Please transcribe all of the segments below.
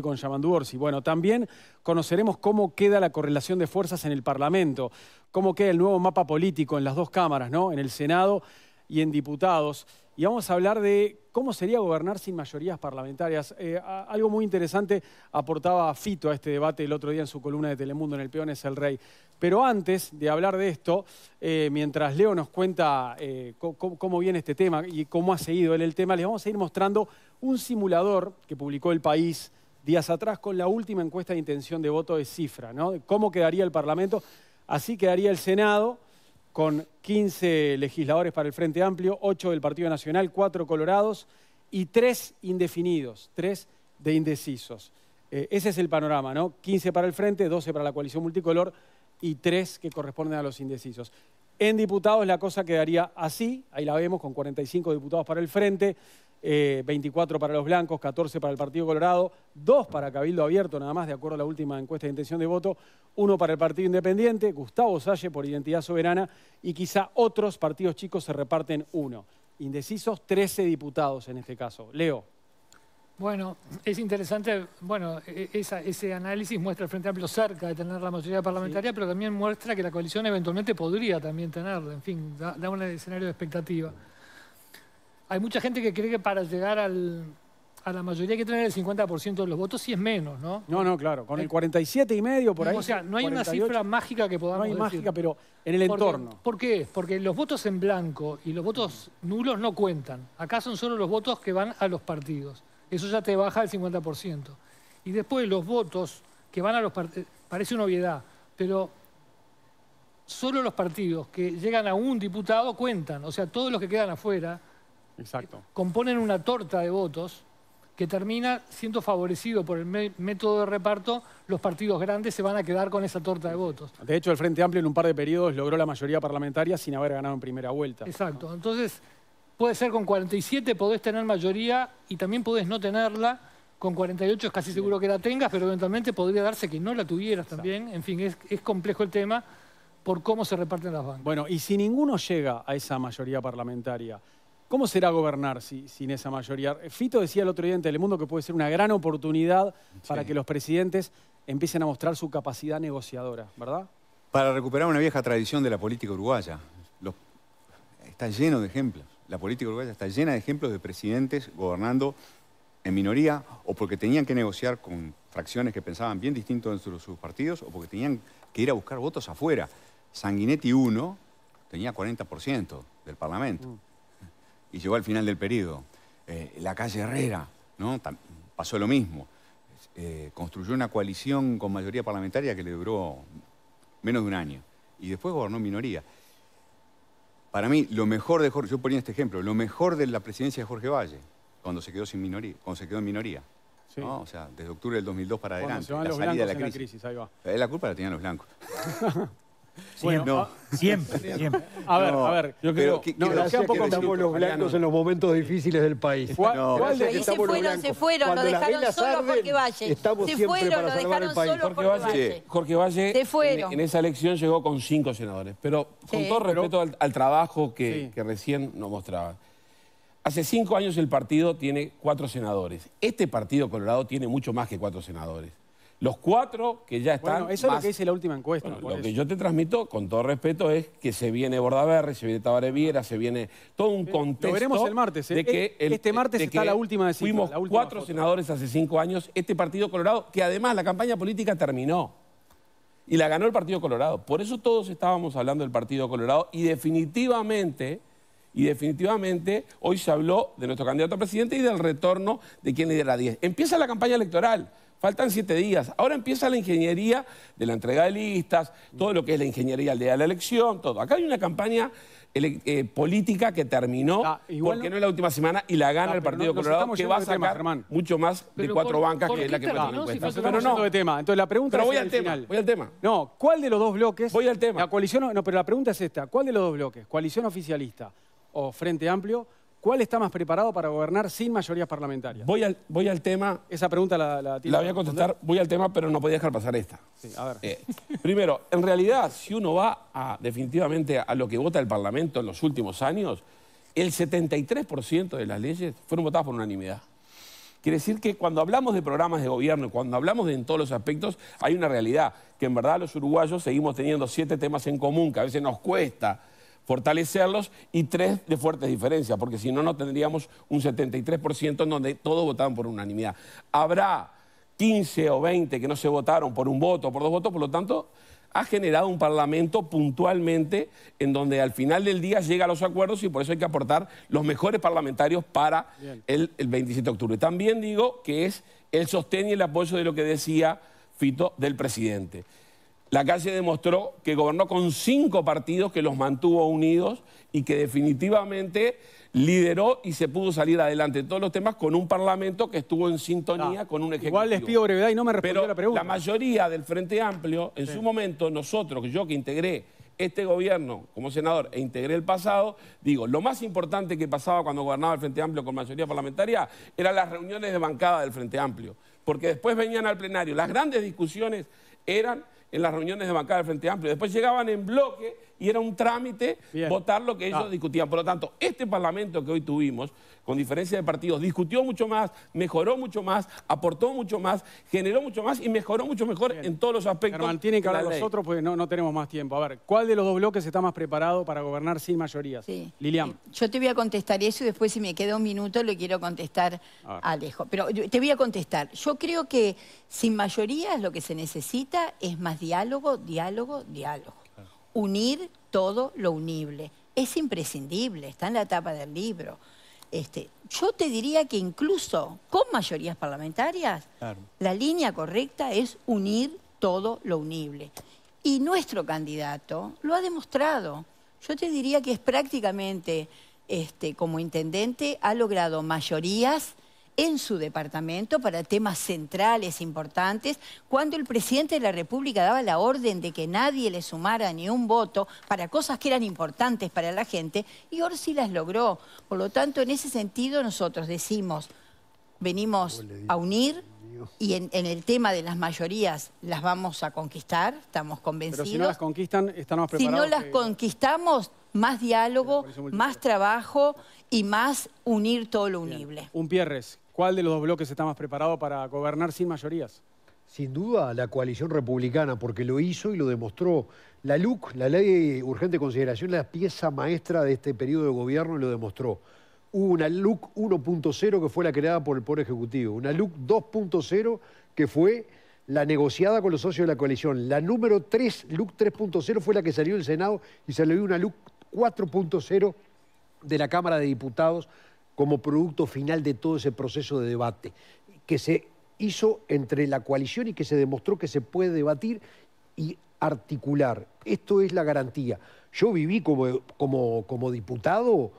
con Yamandú Orsi. Bueno, también conoceremos cómo queda la correlación de fuerzas en el Parlamento, cómo queda el nuevo mapa político en las dos cámaras, ¿no? En el Senado y en diputados. Y vamos a hablar de cómo sería gobernar sin mayorías parlamentarias. Eh, algo muy interesante aportaba Fito a este debate el otro día en su columna de Telemundo en El Peón es el Rey. Pero antes de hablar de esto, eh, mientras Leo nos cuenta eh, cómo, viene este tema y cómo ha seguido él el tema, les vamos a ir mostrando un simulador que publicó El País días atrás con la última encuesta de intención de voto de cifra, ¿no? cómo quedaría el Parlamento. Así quedaría el Senado con 15 legisladores para el Frente Amplio, 8 del Partido Nacional, 4 colorados y 3 indefinidos, 3 de indecisos. Eh, ese es el panorama, ¿no? 15 para el Frente, 12 para la coalición multicolor y 3 que corresponden a los indecisos. En diputados la cosa quedaría así, ahí la vemos, con 45 diputados para el Frente, 24 eh, para los blancos, 14 para el Partido Colorado, 2 para Cabildo Abierto, nada más, de acuerdo a la última encuesta de intención de voto, 1 para el Partido Independiente, Gustavo Salle por Identidad Soberana y quizá otros partidos chicos se reparten 1. Indecisos 13 diputados en este caso. Leo. Bueno, es interesante, bueno, e-, ese análisis muestra el Frente Amplio cerca de tener la mayoría parlamentaria, pero también muestra que la coalición eventualmente podría también tenerla, en fin, da un escenario de expectativa hay mucha gente que cree que para llegar al, a la mayoría hay que tener el 50% de los votos, si es menos, ¿no? No, no, claro, con el 47 eh, y medio por ahí. O sea, no hay una cifra mágica que podamos No hay mágica, pero en el entorno. ¿Por qué? Porque los votos en blanco y los votos nulos no cuentan. Acá son solo los votos que van a los partidos. Eso ya te baja el 50%. Y después los votos que van a los partidos, parece una obviedad, pero solo los partidos que llegan a un diputado cuentan. O sea, todos los que quedan afuera Exacto. componen una torta de votos que termina siendo favorecido por el método de reparto, los partidos grandes se van a quedar con esa torta de votos. De hecho, el Frente Amplio en un par de periodos logró la mayoría parlamentaria sin haber ganado en primera vuelta. Exacto. Entonces, puede ser con 47 podés tener mayoría y también podés no tenerla. Con 48 es casi seguro que la tengas, pero eventualmente podría darse que no la tuvieras también. En fin, es complejo el tema por cómo se reparten las bancas. Bueno, y si ninguno llega a esa mayoría parlamentaria, ¿Cómo será gobernar sin esa mayoría? Fito decía el otro día en Telemundo que puede ser una gran oportunidad para que los presidentes empiecen a mostrar su capacidad negociadora, ¿verdad? Para recuperar una vieja tradición de la política uruguaya. Está lleno de ejemplos. La política uruguaya está llena de ejemplos de presidentes gobernando en minoría o porque tenían que negociar con fracciones que pensaban bien distintos dentro de sus partidos o porque tenían que ir a buscar votos afuera. Sanguinetti 1 tenía 40% del Parlamento. Mm y llegó al final del periodo. Eh, la calle Herrera, ¿no? pasó lo mismo. Eh, construyó una coalición con mayoría parlamentaria que le duró menos de un año. Y después gobernó minoría. Para mí, lo mejor de Jorge, yo ponía este ejemplo, lo mejor de la presidencia de Jorge Valle, cuando se quedó, sin minoría, cuando se quedó en minoría. Sí. O sea, desde octubre del 2002 para adelante. la salida de la crisis. La, ahí va. Eh, la culpa la tenían los blancos. siempre, ah, siempre. A ver, a ver. Yo creo que, no, gracias que estamos los blancos en los momentos difíciles del país. No, ¿Cuál de que se fueron, se fueron, lo dejaron solo arden, Jorge Valle. Estamos se fueron, lo dejaron solo Jorge, Jorge Valle. Jorge Valle En, esa elección llegó con cinco senadores. Pero con todo respeto al, trabajo que, que recién nos mostraba. Hace cinco años el partido tiene cuatro senadores. Este partido Colorado tiene mucho más que cuatro senadores. Los cuatro que ya están. Bueno, eso es lo que dice la última encuesta. lo que yo te transmito, con todo respeto, es que se viene Bordaberry, se viene Tabaré Viera, se viene todo un contexto. Lo veremos el martes. ¿eh? E- este martes está la última de cuatro senadores hace cinco años, este Partido Colorado, que además la campaña política terminó. Y la ganó el Partido Colorado. Por eso todos estábamos hablando del Partido Colorado y definitivamente. Y definitivamente hoy se habló de nuestro candidato a presidente y del retorno de quien lidera 10. Empieza la campaña electoral. Faltan siete días. Ahora empieza la ingeniería de la entrega de listas, todo lo que es la ingeniería al día de la elección, todo. Acá hay una campaña eh, política que terminó, ah, porque no... es la última semana, y la gana ah, el Partido Colorado, que va a sacar mucho más de cuatro bancas que es la que terminó, no, pero no, Entonces la pregunta pero voy al tema, voy al tema. No, ¿cuál de los dos bloques? Voy al tema. La coalición, no, pero la pregunta es esta. ¿Cuál de los dos bloques, coalición oficialista o Frente Amplio, ¿Cuál está más preparado para gobernar sin mayorías parlamentarias? Voy al, tema... Esa pregunta la... La, la voy a contestar, voy al tema, pero no podía dejar pasar esta. Sí, a ver. Eh, primero, en realidad, si uno va definitivamente a lo que vota el Parlamento en los últimos años, el 73% de las leyes fueron votadas por unanimidad. Quiere decir que cuando hablamos de programas de gobierno, cuando hablamos de en todos los aspectos, hay una realidad, que en verdad los uruguayos seguimos teniendo siete temas en común, que a veces nos cuesta fortalecerlos y tres de fuertes diferencias, porque si no, no tendríamos un 73% en donde todos votaban por unanimidad. Habrá 15 o 20 que no se votaron por un voto, o por dos votos, por lo tanto, ha generado un parlamento puntualmente en donde al final del día llega a los acuerdos y por eso hay que aportar los mejores parlamentarios para el, el 27 de octubre. También digo que es el sostén y el apoyo de lo que decía Fito del presidente. La calle demostró que gobernó con cinco partidos que los mantuvo unidos y que definitivamente lideró y se pudo salir adelante en todos los temas con un parlamento que estuvo en sintonía ah, con un ejecutivo. Igual les pido brevedad y no me respondió la pregunta. La mayoría del Frente Amplio, en su momento, nosotros, yo que integré este gobierno como senador e integré el pasado, digo, lo más importante que pasaba cuando gobernaba el Frente Amplio con mayoría parlamentaria eran las reuniones de bancada del Frente Amplio, porque después venían al plenario. Las grandes discusiones eran en las reuniones de bancada del Frente Amplio. Después llegaban en bloque y era un trámite votar lo que ellos ah. discutían. Por lo tanto, este Parlamento que hoy tuvimos, con diferencia de partidos, discutió mucho más, mejoró mucho más, aportó mucho más, generó mucho más y mejoró mucho mejor en todos los aspectos. Pero mantienen que hablar los otros porque no, no, tenemos más tiempo. A ver, ¿cuál de los dos bloques está más preparado para gobernar sin mayorías? Sí. Lilian. Eh, yo te voy a contestar eso y después si me queda un minuto le quiero contestar a Alejo. Pero eh, te voy a contestar. Yo creo que sin mayorías lo que se necesita es más diálogo, diálogo, diálogo unir todo lo unible. Es imprescindible, está en la etapa del libro. Este, yo te diría que incluso con mayorías parlamentarias, la línea correcta es unir todo lo unible. Y nuestro candidato lo ha demostrado. Yo te diría que es prácticamente, este, como intendente, ha logrado mayorías en su departamento para temas centrales e importantes, cuando el presidente de la República daba la orden de que nadie le sumara ni un voto para cosas que eran importantes para la gente, y Orsi las logró. Por lo tanto, en ese sentido nosotros decimos, venimos a unir, y en, el tema de las mayorías las vamos a conquistar, estamos convencidos. Pero si no las conquistan, estamos preparados. Si no las conquistamos, más diálogo, más trabajo y más unir todo lo unible. Un Pierres, ¿cuál de los dos bloques está más preparado para gobernar sin mayorías? Sin duda la coalición republicana, porque lo hizo y lo demostró. La LUC, la ley de urgente consideración, la pieza maestra de este periodo de gobierno y lo demostró. Hubo una LUC 1.0 que fue la creada por el Poder Ejecutivo, una LUC 2.0 que fue la negociada con los socios de la coalición. La número 3, LUC 3.0, fue la que salió del Senado y se le dio una LUC 4.0 de la Cámara de Diputados como producto final de todo ese proceso de debate, que se hizo entre la coalición y que se demostró que se puede debatir y articular. Esto es la garantía. Yo viví como, diputado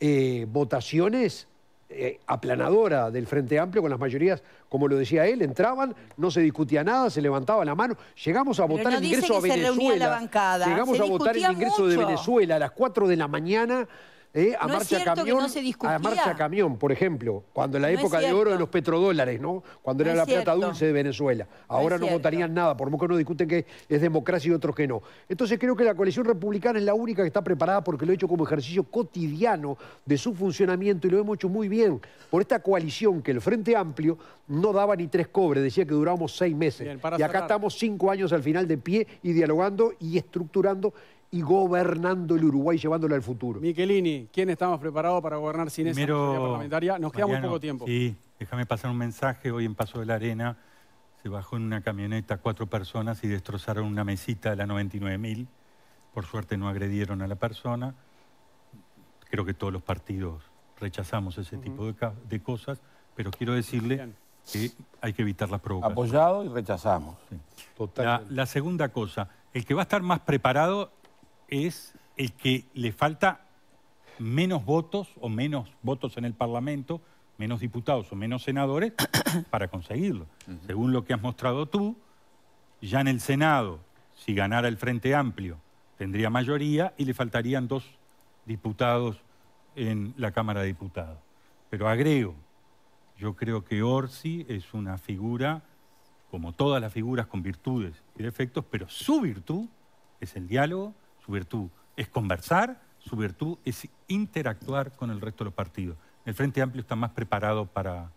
eh, votaciones eh, aplanadora del Frente Amplio con las mayorías, como lo decía él, entraban, no se discutía nada, se levantaba la mano, llegamos a votar el ingreso a Venezuela. llegamos a votar el ingreso de Venezuela a las 4 de la mañana ¿Eh? a, marcha camión, a marcha camión, por ejemplo, cuando en la época de oro de los petrodólares, ¿no? Cuando era la plata dulce de Venezuela. Ahora no, votarían nada, por que no discuten que es democracia y otros que no. Entonces creo que la coalición republicana es la única que está preparada porque lo ha hecho como ejercicio cotidiano de su funcionamiento y lo hemos hecho muy bien. Por esta coalición que el Frente Amplio no daba ni tres cobres, decía que durábamos seis meses. y acá estamos cinco años al final de pie y dialogando y estructurando y gobernando el Uruguay, llevándolo al futuro. Miquelini, ¿quién estamos preparados preparado para gobernar sin esa mayoría parlamentaria? Nos queda poco tiempo. Sí, déjame pasar un mensaje. Hoy en Paso de la Arena se bajó en una camioneta cuatro personas y destrozaron una mesita de la 99.000. Por suerte no agredieron a la persona. Creo que todos los partidos rechazamos ese tipo de, cosas, pero quiero decirle que hay que evitar las provocaciones. Apoyado y rechazamos. la segunda cosa, el que va a estar más preparado es el que le falta menos votos o menos votos en el Parlamento, menos diputados o menos senadores para conseguirlo. Según lo que has mostrado tú, ya en el Senado, si ganara el Frente Amplio, tendría mayoría y le faltarían dos diputados en la Cámara de Diputados. Pero agrego, yo creo que Orsi es una figura, como todas las figuras, con virtudes y defectos, pero su virtud es el diálogo, su virtud es conversar, su virtud es interactuar con el resto de los partidos. El Frente Amplio está más preparado para,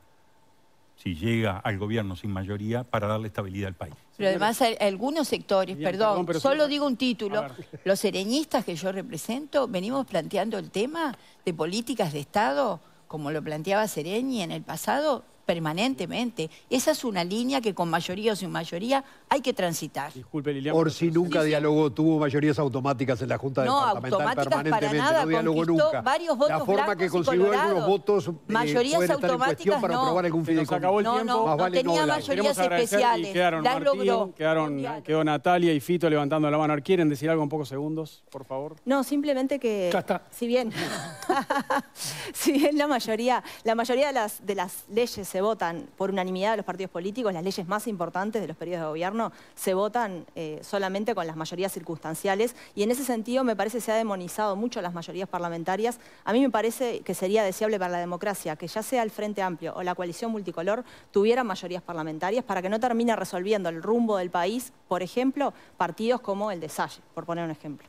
si llega al gobierno sin mayoría, para darle estabilidad al país. Pero además algunos sectores, perdón, solo digo un título, los sereñistas que yo represento, venimos planteando el tema de políticas de Estado, como lo planteaba Sereñi en el pasado, permanentemente. Esa es una línea que con mayoría o sin mayoría hay que transitar. Disculpe, por si nunca diálogo dialogó, tuvo mayorías automáticas en la Junta no, Departamental permanentemente, para nada, no dialogó nunca. la forma que consiguió algunos votos eh, mayorías automáticas para no. aprobar Se acabó el no, tiempo. No, no tenía mayorías especiales. Quedaron logró. Quedaron, quedó Natalia y Fito levantando la mano. ¿Quieren decir algo en pocos segundos, por favor? No, simplemente que ya está. si bien si bien la mayoría la mayoría de las de las leyes votan por unanimidad de los partidos políticos, las leyes más importantes de los periodos de gobierno se votan eh, solamente con las mayorías circunstanciales y en ese sentido me parece que se ha demonizado mucho las mayorías parlamentarias. A mí me parece que sería deseable para la democracia que ya sea el Frente Amplio o la coalición multicolor tuvieran mayorías parlamentarias para que no termine resolviendo el rumbo del país, por ejemplo, partidos como el de Salle, por poner un ejemplo.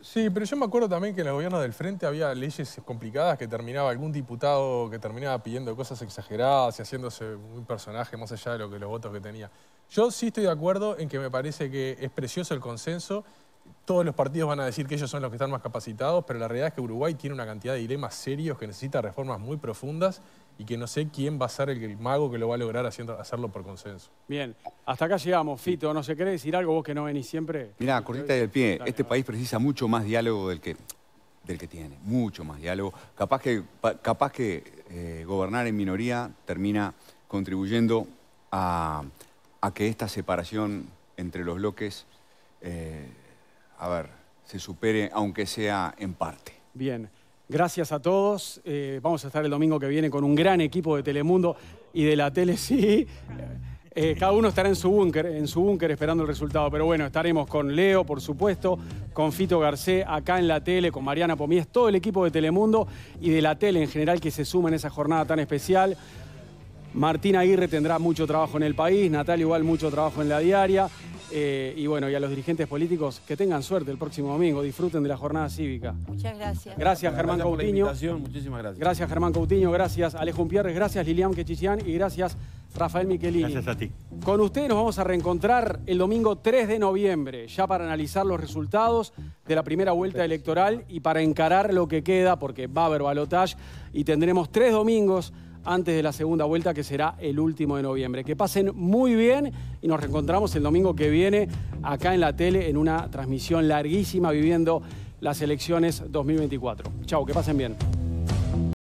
Sí, pero yo me acuerdo también que en el gobierno del Frente había leyes complicadas que terminaba algún diputado que terminaba pidiendo cosas exageradas y haciéndose un personaje más allá de lo que los votos que tenía. Yo sí estoy de acuerdo en que me parece que es precioso el consenso todos los partidos van a decir que ellos son los que están más capacitados, pero la realidad es que Uruguay tiene una cantidad de dilemas serios que necesita reformas muy profundas y que no sé quién va a ser el, mago que lo va a lograr haciendo, hacerlo por consenso. Bien, hasta acá llegamos. Fito, ¿no se quiere decir algo vos que no venís siempre? Mirá, cortita del pie, este país precisa mucho más diálogo del que, del que tiene, mucho más diálogo. Capaz que, capaz que eh, gobernar en minoría termina contribuyendo a, que esta separación entre los bloques... Eh, a ver, se supere, aunque sea en parte. Bien, gracias a todos. Eh, vamos a estar el domingo que viene con un gran equipo de Telemundo y de la Tele sí. Eh, cada uno estará en su búnker, en su búnker esperando el resultado. Pero bueno, estaremos con Leo, por supuesto, con Fito Garcés, acá en la tele, con Mariana Pomies, todo el equipo de Telemundo y de la tele en general que se suma en esa jornada tan especial. Martín Aguirre tendrá mucho trabajo en el país, Natalia igual mucho trabajo en la diaria. Eh, y bueno, y a los dirigentes políticos que tengan suerte el próximo domingo, disfruten de la jornada cívica. Muchas gracias. Gracias, Germán gracias muchísimas gracias. Gracias, Germán Coutinho, gracias Alejo gracias Lilian Quechichián y gracias Rafael Miquelini. Gracias a ti. Con usted nos vamos a reencontrar el domingo 3 de noviembre, ya para analizar los resultados de la primera vuelta electoral y para encarar lo que queda, porque va a haber balotaje y tendremos tres domingos antes de la segunda vuelta que será el último de noviembre. Que pasen muy bien y nos reencontramos el domingo que viene acá en la tele en una transmisión larguísima viviendo las elecciones 2024. Chao, que pasen bien.